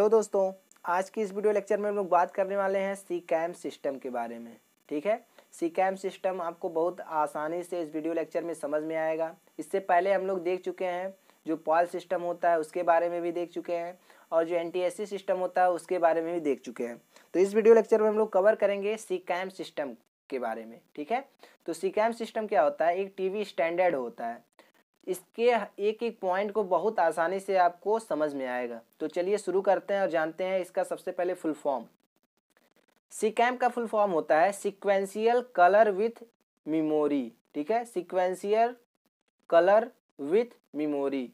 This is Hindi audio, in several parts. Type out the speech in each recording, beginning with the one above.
हेलो दोस्तों आज की इस वीडियो लेक्चर में हम लोग बात करने वाले हैं सी कैम सिस्टम के बारे में ठीक है सी कैम सिस्टम आपको बहुत आसानी से इस वीडियो लेक्चर में समझ में आएगा इससे पहले हम लोग देख चुके हैं जो पॉल सिस्टम होता है उसके बारे में भी देख चुके हैं और जो एन सिस्टम होता है उसके बारे में भी देख चुके हैं तो इस वीडियो लेक्चर में हम लोग कवर करेंगे सी कैम सिस्टम के बारे में ठीक है तो सी कैम सिस्टम क्या होता है एक टी स्टैंडर्ड होता है इसके एक एक पॉइंट को बहुत आसानी से आपको समझ में आएगा तो चलिए शुरू करते हैं और जानते हैं इसका सबसे पहले फुल फॉर्म सिकैम का फुल फॉर्म होता है सिक्वेंशियल कलर विथ मेमोरी ठीक है sequential colour with memory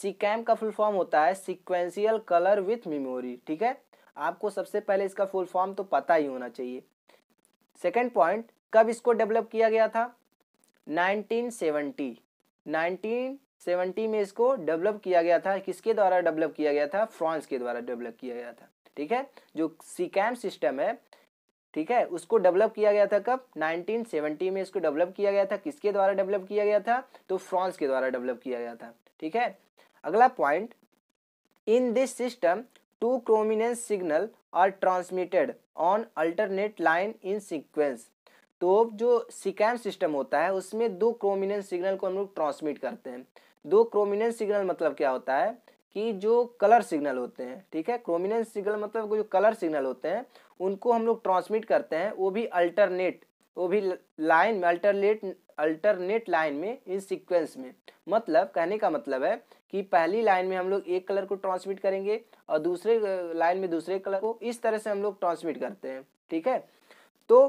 SECAM का फुल फॉर्म होता है सिक्वेंशियल कलर विथ मेमोरी ठीक है आपको सबसे पहले इसका फुल फॉर्म तो पता ही होना चाहिए सेकेंड पॉइंट कब इसको डेवलप किया गया था सेवेंटी 1970 में इसको डेवलप किया गया था किसके द्वारा डेवलप किया गया था फ्रांस के द्वारा डेवलप किया गया था ठीक है जो सीकैम सिस्टम है ठीक है उसको डेवलप किया गया था कब 1970 में इसको डेवलप किया गया था किसके द्वारा डेवलप किया गया था तो फ्रांस के द्वारा डेवलप किया गया था ठीक है अगला point in this system two chrominance signal are transmitted on alternate line in sequence तो जो सिकैम सिस्टम होता है उसमें दो क्रोमिनेंस सिग्नल को हम लोग ट्रांसमिट करते हैं दो क्रोमिनेंस सिग्नल मतलब क्या होता है कि जो कलर सिग्नल होते हैं ठीक है क्रोमिनेंस सिग्नल मतलब जो कलर सिग्नल होते हैं उनको हम लोग ट्रांसमिट करते हैं वो भी अल्टरनेट वो भी लाइन में अल्टरनेट अल्टरनेट लाइन में इन सीक्वेंस में मतलब कहने का मतलब है कि पहली लाइन में हम लोग एक कलर को ट्रांसमिट करेंगे और दूसरे लाइन में दूसरे कलर को इस तरह से हम लोग ट्रांसमिट करते हैं ठीक है तो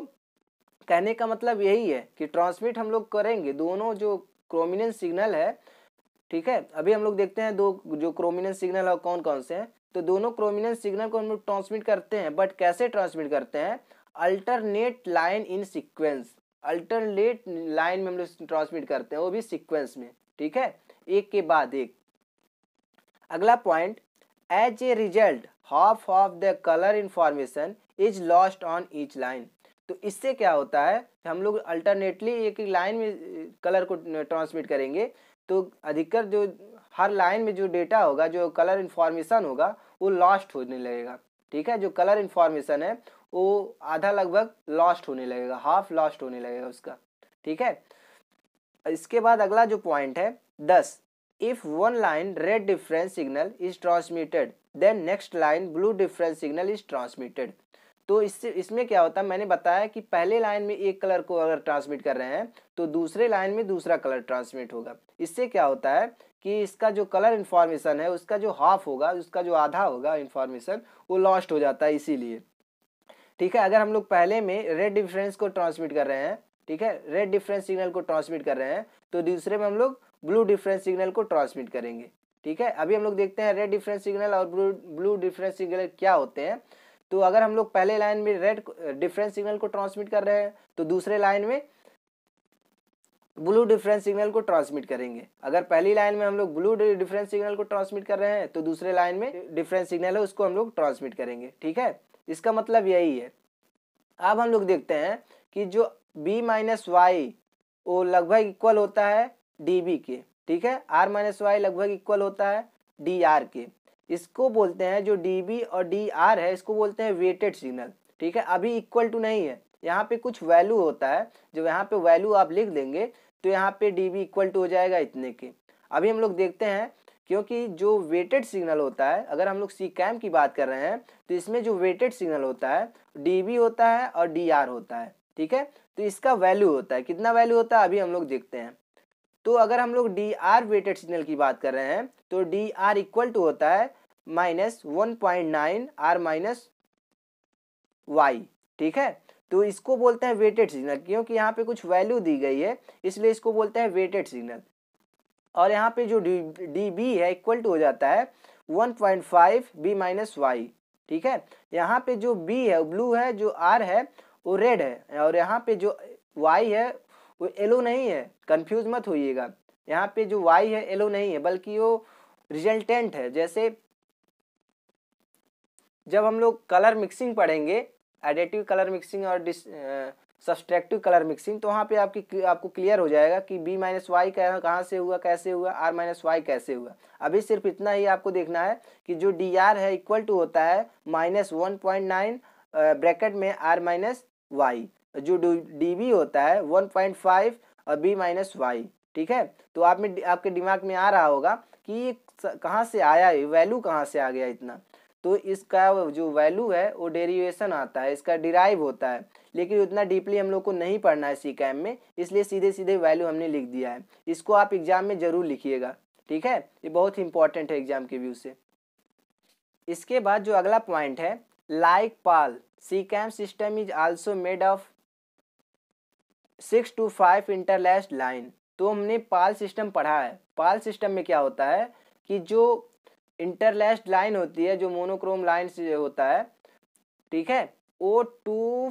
कहने का मतलब यही है कि ट्रांसमिट हम लोग करेंगे दोनों जो क्रोमिनेंस सिग्नल है ठीक है अभी हम लोग देखते हैं दो जो क्रोमिनेंस सिग्नल है कौन कौन से हैं तो दोनों क्रोमिनेंस सिग्नल को हम लोग ट्रांसमिट करते हैं बट कैसे ट्रांसमिट करते हैं alternate line in sequence alternate line में हम लोग ट्रांसमिट करते हैं वो भी सिक्वेंस में ठीक है एक के बाद एक अगला point as a result half of the colour information is lost on each line तो इससे क्या होता है हम लोग अल्टरनेटली एक लाइन में कलर को ट्रांसमिट करेंगे तो अधिकतर जो हर लाइन में जो डेटा होगा जो कलर इन्फॉर्मेशन होगा वो लॉस्ट होने लगेगा ठीक है जो कलर इन्फॉर्मेशन है वो आधा लगभग लॉस्ट होने लगेगा हाफ लॉस्ट होने लगेगा उसका ठीक है इसके बाद अगला जो पॉइंट है thus if one line red difference signal is transmitted then next line blue difference signal is transmitted तो इससे इसमें क्या होता है मैंने बताया कि पहले लाइन में एक कलर को अगर ट्रांसमिट कर रहे हैं तो दूसरे लाइन में दूसरा कलर ट्रांसमिट होगा इससे क्या होता है कि इसका जो कलर इन्फॉर्मेशन है उसका जो हाफ होगा उसका जो आधा होगा इन्फॉर्मेशन वो लॉस्ट हो जाता है इसीलिए ठीक है अगर हम लोग पहले में रेड डिफरेंस को ट्रांसमिट कर रहे हैं ठीक है रेड डिफरेंस सिग्नल को ट्रांसमिट कर रहे हैं तो दूसरे में हम लोग ब्लू डिफरेंस सिग्नल को ट्रांसमिट करेंगे ठीक है अभी हम लोग देखते हैं रेड डिफरेंस सिग्नल और ब्लू ब्लू डिफरेंस सिग्नल क्या होते हैं तो अगर हम लोग पहले लाइन में रेड डिफरेंस सिग्नल को ट्रांसमिट कर रहे हैं तो दूसरे लाइन में ब्लू डिफरेंस सिग्नल को ट्रांसमिट करेंगे अगर पहली लाइन में हम लोग ब्लू डिफरेंस सिग्नल को ट्रांसमिट कर रहे हैं तो दूसरे लाइन में डिफरेंस सिग्नल है उसको हम लोग ट्रांसमिट करेंगे ठीक है इसका मतलब यही है अब हम लोग देखते हैं कि जो बी माइनस वाई वो लगभग इक्वल होता है डी बी के ठीक है आर माइनस वाई लगभग इक्वल होता है डी आर के इसको बोलते हैं जो डी बी और डी आर है इसको बोलते हैं वेटेड सिग्नल ठीक है अभी इक्वल टू नहीं है यहाँ पे कुछ वैल्यू होता है जब यहाँ पे वैल्यू आप लिख देंगे तो यहाँ पे डी बी इक्वल टू हो जाएगा इतने के अभी हम लोग देखते हैं क्योंकि जो वेटेड सिग्नल होता है अगर हम लोग सी कैम की बात कर रहे हैं तो इसमें जो वेटेड सिग्नल होता है डी बी होता है और डी आर होता है ठीक है तो इसका वैल्यू होता है कितना वैल्यू होता है अभी हम लोग देखते हैं तो अगर हम लोग डी आर वेटेड सिग्नल की बात कर रहे हैं तो डी आर इक्वल टू होता है minus one point nine R minus Y ठीक है तो इसको बोलते हैं वेटेड सिग्नल क्योंकि यहाँ पे कुछ वैल्यू दी गई है इसलिए इसको बोलते हैं वेटेड सिग्नल और यहाँ पे जो डी डी बी है इक्वल टू हो जाता है one point five B minus Y ठीक है यहाँ पे जो बी है ब्लू है जो आर है वो रेड है और यहाँ पे जो वाई है वो एलो नहीं है कंफ्यूज मत होइएगा यहाँ पे जो वाई है एलो नहीं है बल्कि वो रिजल्टेंट है जैसे जब हम लोग कलर मिक्सिंग पढ़ेंगे एडेटिव कलर मिक्सिंग और सब्सट्रैक्टिव कलर मिक्सिंग तो वहाँ पे आपकी आपको क्लियर हो जाएगा कि बी माइनस वाई कहाँ से हुआ कैसे हुआ आर माइनस वाई कैसे हुआ अभी सिर्फ इतना ही आपको देखना है कि जो डी आर है इक्वल टू होता है minus one point nine bracket में आर माइनस वाई जो डी बी होता है वन पॉइंट फाइव और बी माइनस वाई ठीक है तो आप में आपके दिमाग में आ रहा होगा कि ये कहाँ से आया है वैल्यू कहाँ से आ गया इतना तो इसका जो वैल्यू है वो डेरिवेशन आता है इसका डिराइव होता है लेकिन उतना डीपली हम लोग को नहीं पढ़ना है सी कैम में इसलिए सीधे सीधे वैल्यू हमने लिख दिया है इसको आप एग्जाम में ज़रूर लिखिएगा ठीक है ये बहुत ही इंपॉर्टेंट है एग्जाम के व्यू से इसके बाद जो अगला पॉइंट है like PAL SECAM system is also made of six two five interlaced line तो हमने पाल सिस्टम पढ़ा है पाल सिस्टम में क्या होता है कि जो इंटरलेस्ट लाइन होती है जो मोनोक्रोम लाइन से होता है ठीक है वो टू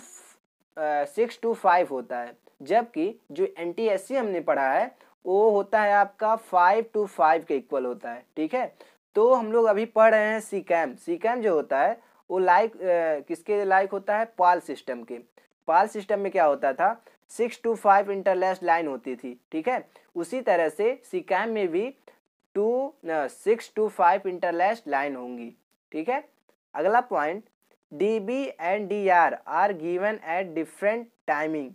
सिक्स टू फाइव होता है जबकि जो एन टी एस सी हमने पढ़ा है वो होता है आपका फाइव टू फाइव के इक्वल होता है ठीक है तो हम लोग अभी पढ़ रहे हैं सी कैम सी कैम जो होता है वो लाइक किसके लाइक होता है पाल सिस्टम के पाल सिस्टम में क्या होता था six two five interlace line होती थी ठीक है उसी तरह से सिकैम में भी two six two five interlace line होंगी ठीक है अगला point D B and D R are given at different timing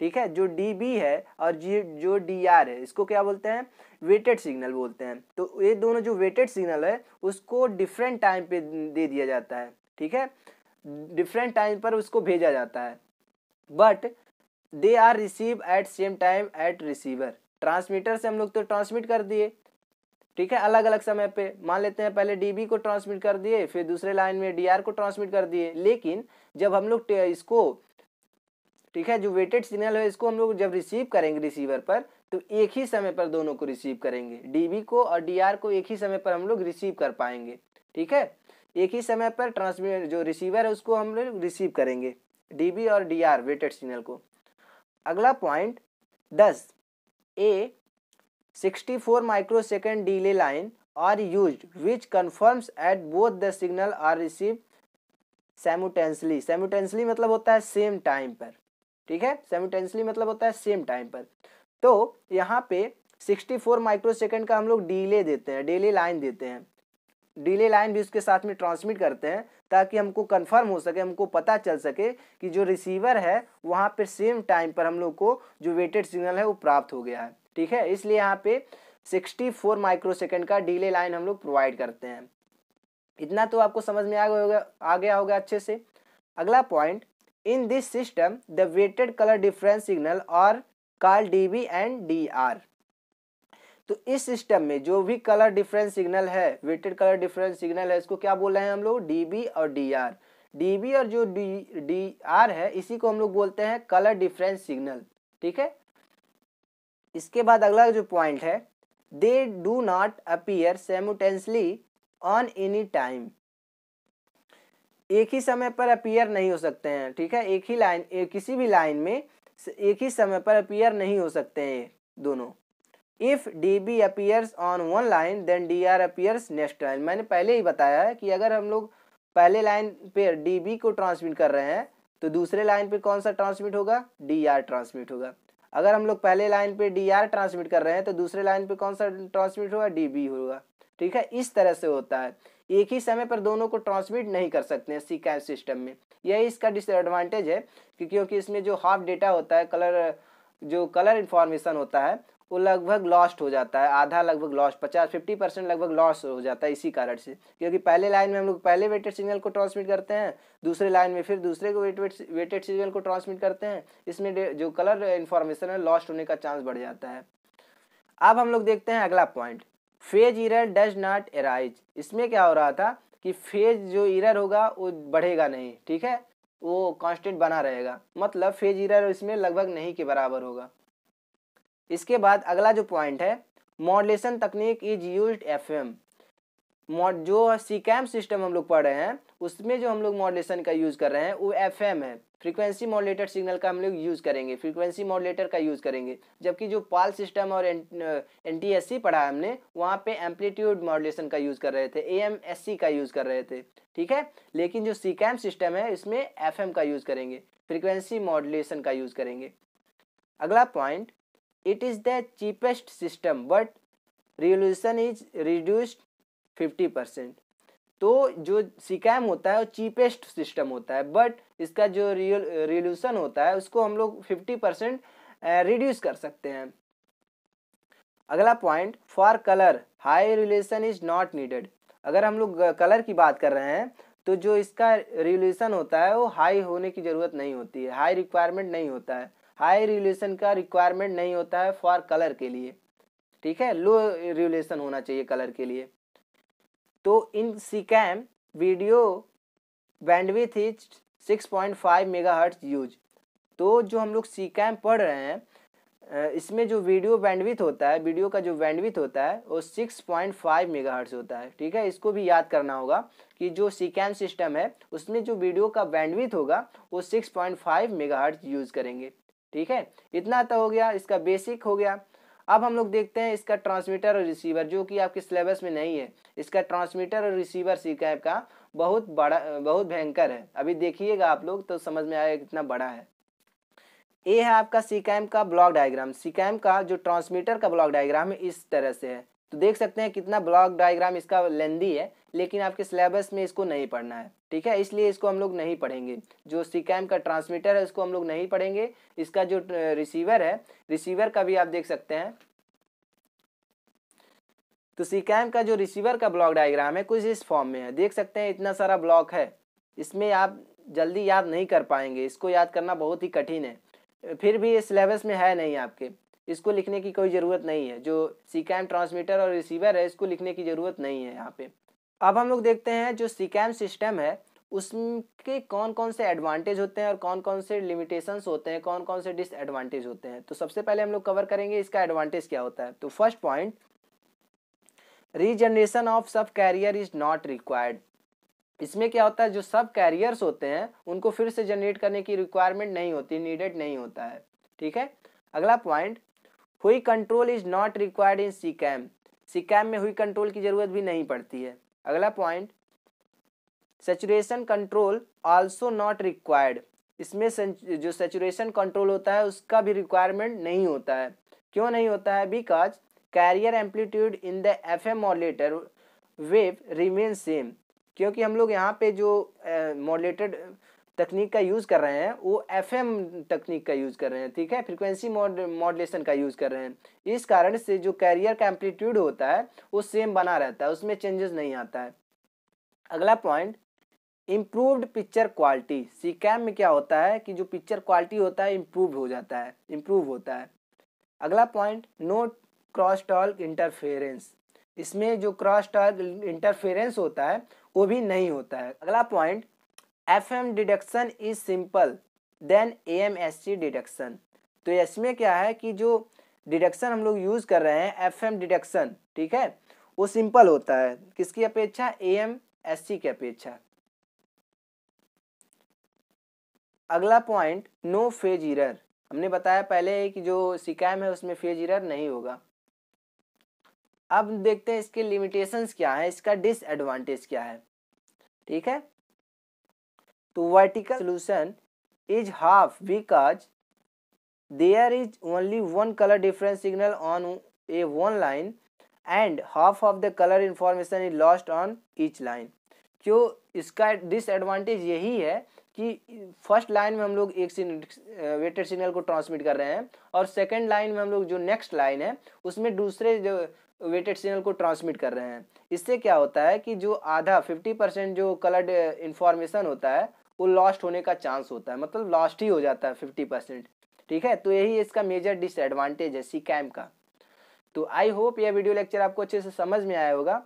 ठीक है जो डी बी है और जो डी आर है इसको क्या बोलते हैं वेटेड सिग्नल बोलते हैं तो ये दोनों जो वेटेड सिग्नल है उसको डिफरेंट टाइम पे दे दिया जाता है ठीक है डिफरेंट टाइम पर उसको भेजा जाता है but they are receive at same time at receiver transmitter से हम लोग तो ट्रांसमिट कर दिए ठीक है अलग अलग समय पे मान लेते हैं पहले डीबी को ट्रांसमिट कर दिए फिर दूसरे लाइन में डीआर को ट्रांसमिट कर दिए लेकिन जब हम लोग इसको ठीक है जो वेटेड सिग्नल है इसको हम लोग जब रिसीव करेंगे रिसीवर पर तो एक ही समय पर दोनों को रिसीव करेंगे डीबी को और डीआर को एक ही समय पर हम लोग रिसीव कर पाएंगे ठीक है एक ही समय पर ट्रांसमिट जो रिसीवर है उसको हम लोग रिसीव करेंगे डी और डी आर वेटेड सिग्नल को अगला point thus a 64 microsecond delay line are use which confirms at both the signal are receive simultaneously simultaneously मतलब होता है सेम टाइम पर ठीक है सेमुटेंसली मतलब होता है सेम टाइम पर तो यहाँ पे 64 माइक्रोसेकेंड का हम लोग डीले देते हैं डेली लाइन देते हैं डिले लाइन भी उसके साथ में ट्रांसमिट करते हैं ताकि हमको कंफर्म हो सके हमको पता चल सके कि जो रिसीवर है वहाँ पर सेम टाइम पर हम लोग को जो वेटेड सिग्नल है वो प्राप्त हो गया है ठीक है इसलिए यहाँ पे 64 माइक्रो सेकेंड का डिले लाइन हम लोग प्रोवाइड करते हैं इतना तो आपको समझ में आ गया होगा आ गया होगा अच्छे से अगला point in this system the weighted colour difference signal और कार D B and D R तो इस सिस्टम में जो भी कलर डिफरेंस सिग्नल है वेटेड कलर डिफरेंस सिग्नल है इसको क्या बोल रहे हैं हम लोग डी और डी आर और जो डी डी आर है इसी को हम लोग बोलते हैं कलर डिफरेंस सिग्नल ठीक है इसके बाद अगला जो पॉइंट है they do not appear simultaneously on any time एक ही समय पर अपीयर नहीं हो सकते हैं ठीक है एक ही लाइन किसी भी लाइन में एक ही समय पर अपीयर नहीं हो सकते हैं दोनों if D B appears on one line then D R appears next line मैंने पहले ही बताया है कि अगर हम लोग पहले लाइन पे डी बी को ट्रांसमिट कर रहे हैं तो दूसरे लाइन पे कौन सा ट्रांसमिट होगा डी आर ट्रांसमिट होगा अगर हम लोग पहले लाइन पे डी आर ट्रांसमिट कर रहे हैं तो दूसरे लाइन पे कौन सा ट्रांसमिट होगा डी बी होगा ठीक है इस तरह से होता है एक ही समय पर दोनों को ट्रांसमिट नहीं कर सकते हैं सीकैंस सिस्टम में यही इसका डिसएडवांटेज है कि क्योंकि इसमें जो हाफ डेटा होता है कलर जो कलर इन्फॉर्मेशन होता है वो तो लगभग लॉस्ट हो जाता है आधा लगभग लॉस्ट पचास फिफ्टी परसेंट लगभग लॉस हो जाता है इसी कारण से क्योंकि पहले लाइन में हम लोग पहले वेटेड सिग्नल को ट्रांसमिट करते हैं दूसरे लाइन में फिर दूसरे को वेटेड वेटेड सिग्नल को ट्रांसमिट करते हैं इसमें जो कलर इन्फॉर्मेशन है लॉस्ट होने का चांस बढ़ जाता है अब हम लोग देखते हैं अगला point phase error does not arise इसमें क्या हो रहा था कि फेज जो इरर होगा वो बढ़ेगा नहीं ठीक है वो कांस्टेंट बना रहेगा मतलब फेज इरर इसमें लगभग नहीं के बराबर होगा इसके बाद अगला जो पॉइंट है मॉडलेशन तकनीक इज यूज एफ एम जो सीकैम सिस्टम हम लोग पढ़ रहे हैं उसमें जो हम लोग मॉडलेशन का यूज़ कर रहे हैं वो एफ एम है फ्रीक्वेंसी मॉडलेटर सिग्नल का हम लोग यूज़ करेंगे फ्रीक्वेंसी मॉडलेटर का यूज़ करेंगे जबकि जो पाल सिस्टम और एन टी एस सी पढ़ा हमने वहाँ पे एम्पलीट्यूड मॉडलेशन का यूज़ कर रहे थे ए एम एस सी का यूज़ कर रहे थे ठीक है लेकिन जो सीकैम सिस्टम है इसमें एफ एम का यूज़ करेंगे फ्रीक्वेंसी मॉडलेशन का यूज़ करेंगे अगला point it is the cheapest system but resolution is reduced fifty percent तो जो सिकैम होता है वो चीपेस्ट सिस्टम होता है बट इसका जो रियल रिवोल्यूशन होता है उसको हम लोग फिफ्टी परसेंट रिड्यूस कर सकते हैं अगला point for colour high resolution is not needed अगर हम लोग कलर की बात कर रहे हैं तो जो इसका रिवोल्यूशन होता है वो हाई होने की ज़रूरत नहीं होती है हाई रिक्वायरमेंट नहीं होता है हाई रिवोल्यूशन का रिक्वायरमेंट नहीं होता है फॉर कलर के लिए ठीक है लो रिवोल्यूशन होना चाहिए कलर के लिए तो in SECAM video bandwidth is 6.5 megahertz use तो जो हम लोग सिकैम पढ़ रहे हैं इसमें जो वीडियो बैंडविथ होता है वीडियो का जो बैंडविथ होता है वो 6.5 मेगाहर्ट्ज होता है ठीक है इसको भी याद करना होगा कि जो सिकैम सिस्टम है उसमें जो वीडियो का बैंडविथ होगा वो 6.5 मेगाहर्ट्ज यूज़ करेंगे ठीक है इतना तो हो गया इसका बेसिक हो गया अब हम लोग देखते हैं इसका ट्रांसमीटर और रिसीवर जो कि आपके सिलेबस में नहीं है इसका ट्रांसमीटर और रिसीवर सीकैप का बहुत बड़ा बहुत भयंकर है अभी देखिएगा आप लोग तो समझ में आएगा कितना बड़ा है ये है आपका सीकैम का ब्लॉक डायग्राम सीकैम का जो ट्रांसमीटर का ब्लॉक डायग्राम है इस तरह से है तो देख सकते हैं कितना ब्लॉक डायग्राम इसका लेंदी है लेकिन आपके सिलेबस में इसको नहीं पढ़ना है ठीक है इसलिए इसको हम लोग नहीं पढ़ेंगे जो सी का ट्रांसमीटर है इसको हम लोग नहीं पढ़ेंगे इसका जो रिसीवर है रिसीवर का भी आप देख सकते हैं तो सी का जो रिसीवर का ब्लॉक डायग्राम है कुछ इस फॉर्म में है देख सकते हैं इतना सारा ब्लॉक है इसमें आप जल्दी याद नहीं कर पाएंगे इसको याद करना बहुत ही कठिन है फिर भी ये सिलेबस में है नहीं आपके इसको लिखने की कोई ज़रूरत नहीं है जो सिकैम ट्रांसमीटर और रिसीवर है इसको लिखने की ज़रूरत नहीं है यहाँ पे अब हम लोग देखते हैं जो सिकैम सिस्टम है उसके कौन कौन से एडवांटेज होते हैं और कौन कौन से लिमिटेशंस होते हैं कौन कौन से डिसएडवांटेज होते हैं तो सबसे पहले हम लोग कवर करेंगे इसका एडवांटेज क्या होता है तो first point regeneration of subcarrier is not required इसमें क्या होता है जो सब कैरियर्स होते हैं उनको फिर से जनरेट करने की रिक्वायरमेंट नहीं होती नीडेड नहीं होता है ठीक है अगला point hue control is not required in SECAM में हुई कंट्रोल की जरूरत भी नहीं पड़ती है अगला point saturation control also not required इसमें जो सेचुरेशन कंट्रोल होता है उसका भी रिक्वायरमेंट नहीं होता है क्यों नहीं होता है because carrier amplitude in the F M modulator wave remain same क्योंकि हम लोग यहाँ पे जो मॉडलेटेड uh, तकनीक का यूज़ कर रहे हैं वो एफ तकनीक का यूज़ कर रहे हैं ठीक है फ्रिक्वेंसी मॉड मॉडलेशन का यूज़ कर रहे हैं इस कारण से जो कैरियर का एम्पलीट्यूड होता है वो सेम बना रहता है उसमें चेंजेस नहीं आता है अगला point improved picture quality SECAM में क्या होता है कि जो पिक्चर क्वालिटी होता है इम्प्रूव हो जाता है इम्प्रूव होता है अगला point no cross talk interference इसमें जो क्रॉस टॉल इंटरफेरेंस होता है वो भी नहीं होता है अगला point F M detection is simple than A M S C detection तो इसमें क्या है कि जो डिडक्शन हम लोग यूज़ कर रहे हैं एफ एम डिडक्शन ठीक है वो सिंपल होता है किसकी अपेक्षा ए एम एस सी की अपेक्षा अगला पॉइंट नो फेज इरर हमने बताया पहले कि जो सिकैम है उसमें फेज इरर नहीं होगा अब देखते हैं इसके लिमिटेशंस क्या है इसका डिसएडवांटेज क्या है ठीक है तो vertical resolution is half because there is only one colour difference signal on a one line and half of the colour information is lost on each line क्यों इसका डिसएडवांटेज यही है कि फर्स्ट लाइन में हम लोग एक वेटेड सिग्नल को ट्रांसमिट कर रहे हैं और सेकेंड लाइन में हम लोग जो नेक्स्ट लाइन है उसमें दूसरे जो वेटेड सिग्नल को ट्रांसमिट कर रहे हैं इससे क्या होता है कि जो आधा फिफ्टी परसेंट जो कलर्ड इंफॉर्मेशन होता है वो लॉस्ट होने का चांस होता है मतलब लॉस्ट ही हो जाता है फिफ्टी परसेंट ठीक है तो यही इसका मेजर डिसएडवांटेज है सी कैम का तो आई होप यह वीडियो लेक्चर आपको अच्छे से समझ में आया होगा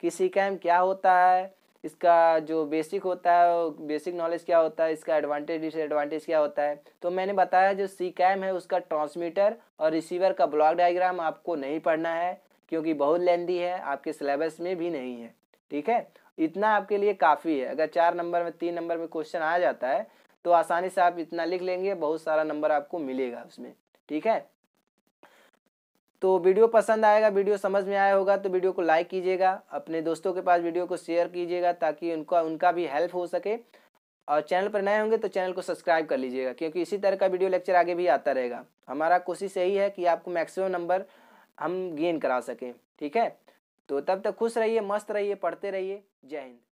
कि सी कैम क्या होता है इसका जो बेसिक होता है बेसिक नॉलेज क्या होता है इसका एडवांटेज डिसएडवांटेज क्या होता है तो मैंने बताया जो सी कैम है उसका ट्रांसमीटर और रिसीवर का ब्लॉक डायग्राम आपको नहीं पढ़ना है क्योंकि बहुत लेंदी है आपके सिलेबस में भी नहीं है ठीक है इतना आपके लिए काफ़ी है अगर चार नंबर में तीन नंबर में क्वेश्चन आ जाता है तो आसानी से आप इतना लिख लेंगे बहुत सारा नंबर आपको मिलेगा उसमें ठीक है तो वीडियो पसंद आएगा वीडियो समझ में आया होगा तो वीडियो को लाइक कीजिएगा अपने दोस्तों के पास वीडियो को शेयर कीजिएगा ताकि उनका उनका भी हेल्प हो सके और चैनल पर नए होंगे तो चैनल को सब्सक्राइब कर लीजिएगा क्योंकि इसी तरह का वीडियो लेक्चर आगे भी आता रहेगा हमारा कोशिश यही है कि आपको मैक्सिमम नंबर हम गेन करा सकें ठीक है तो तब तक खुश रहिए मस्त रहिए पढ़ते रहिए जय हिंद